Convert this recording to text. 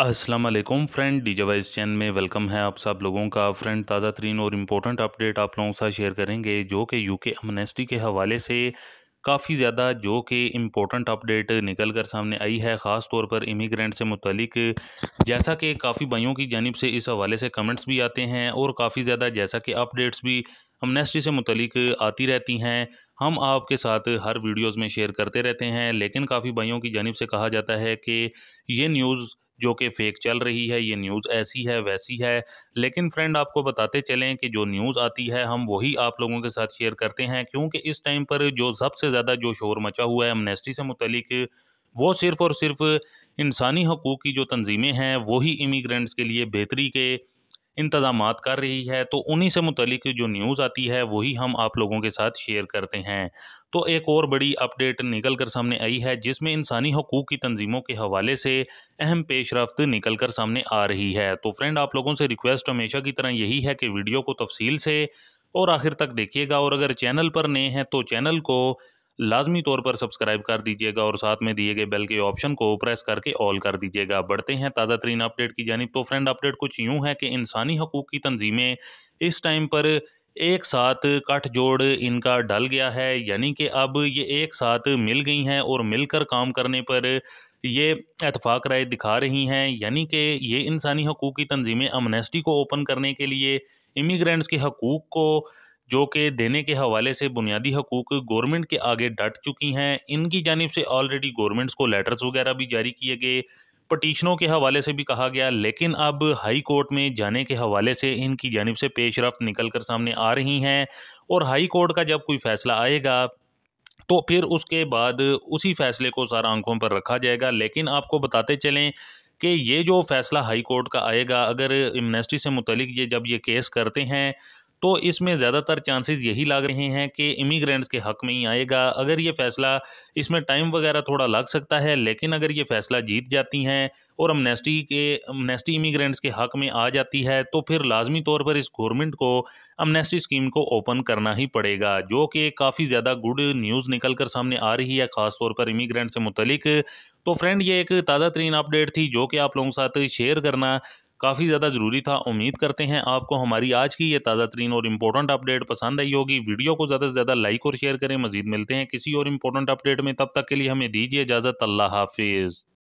अस्सलाम वालेकुम friend D wise चैन में वेलकम है आप सब लोगों का फ्रेंड ताज़ा तरीन और इम्पोर्टेंट अपडेट आप लोगों के साथ शेयर करेंगे जो कि यूके अमनेस्टी के हवाले से काफ़ी ज़्यादा जो कि इम्पोर्टेंट अपडेट निकल कर सामने आई है ख़ास तौर पर इमिग्रेंट से मुतलिक जैसा कि काफ़ी भाइयों की जानब से इस हवाले से कमेंट्स भी आते हैं और काफ़ी ज़्यादा जैसा कि अपडेट्स भी अमनेस्टी से मुतलिक आती रहती हैं हम आपके साथ हर वीडियोज़ में शेयर करते रहते हैं लेकिन काफ़ी भाइयों की जानब से कहा जाता है कि ये न्यूज़ जो कि फेक चल रही है ये न्यूज़ ऐसी है वैसी है लेकिन फ्रेंड आपको बताते चलें कि जो न्यूज़ आती है हम वही आप लोगों के साथ शेयर करते हैं क्योंकि इस टाइम पर जो सबसे ज़्यादा जो शोर मचा हुआ है एमनेस्टी से मुतलिक वो सिर्फ़ और सिर्फ़ इंसानी हकूक़ की जो तंजीमें हैं वही इमीग्रेंट्स के लिए बेहतरी के इंतज़ाम कर रही है तो उन्हीं से मुतलिक जो न्यूज़ आती है वही हम आप लोगों के साथ शेयर करते हैं तो एक और बड़ी अपडेट निकल कर सामने आई है जिसमें इंसानी हकूक़ की तंजीमों के हवाले से अहम पेश रफ्त निकल कर सामने आ रही है तो फ्रेंड आप लोगों से रिक्वेस्ट हमेशा की तरह यही है कि वीडियो को तफसील से और आखिर तक देखिएगा और अगर चैनल पर नए हैं तो चैनल को लाजमी तौर पर सब्सक्राइब कर दीजिएगा और साथ में दिए गए बेल के ऑप्शन को प्रेस करके ऑल कर दीजिएगा बढ़ते हैं ताज़ा तरीन अपडेट की जानब तो फ्रेंड अपडेट कुछ यूँ है कि इंसानी हकूक़ की तनजीमें इस टाइम पर एक साथ जोड़ इनका डल गया है यानी कि अब ये एक साथ मिल गई हैं और मिलकर काम करने पर ये एतफाक़ राय दिखा रही हैं यानी कि ये इंसानी हकूक़ की तनजीमें अमनेस्टी को ओपन करने के लिए इमिग्रेंट्स के हकूक़ को जो कि देने के हवाले से बुनियादी हकूक गवर्नमेंट के आगे डट चुकी हैं इनकी जानब से ऑलरेडी गवर्नमेंट्स को लेटर्स वगैरह भी जारी किए गए पटिशनों के हवाले से भी कहा गया लेकिन अब हाई कोर्ट में जाने के हवाले से इनकी जानब से पेशरफ निकल कर सामने आ रही हैं और हाई कोर्ट का जब कोई फ़ैसला आएगा तो फिर उसके बाद उसी फ़ैसले को सारा आंखों पर रखा जाएगा लेकिन आपको बताते चलें कि ये जो फ़ैसला हाई कोर्ट का आएगा अगर इमनेस्टी से मुतलिक ये जब ये केस करते हैं तो इसमें ज़्यादातर चांसेस यही लग रहे हैं कि इमिग्रेंट्स के हक में ही आएगा अगर ये फ़ैसला इसमें टाइम वगैरह थोड़ा लग सकता है लेकिन अगर ये फ़ैसला जीत जाती हैं और अमनेस्टी के अमनेस्टी इमिग्रेंट्स के हक में आ जाती है तो फिर लाजमी तौर पर इस गवर्नमेंट को अमनेस्टी स्कीम को ओपन करना ही पड़ेगा जो कि काफ़ी ज़्यादा गुड न्यूज़ निकल कर सामने आ रही है ख़ासतौर पर इमिग्रेंट से मुतलिक तो फ्रेंड ये एक ताज़ा तरीन अपडेट थी जो कि आप लोगों के साथ शेयर करना काफ़ी ज़्यादा ज़रूरी था उम्मीद करते हैं आपको हमारी आज की ये ताज़ा तरीन और इम्पोर्टेंट अपडेट पसंद आई होगी वीडियो को ज़्यादा से ज़्यादा लाइक और शेयर करें मजीद मिलते हैं किसी और इम्पोर्टेंट अपडेट में तब तक के लिए हमें दीजिए इजाज़त अल्लाह हाफिज़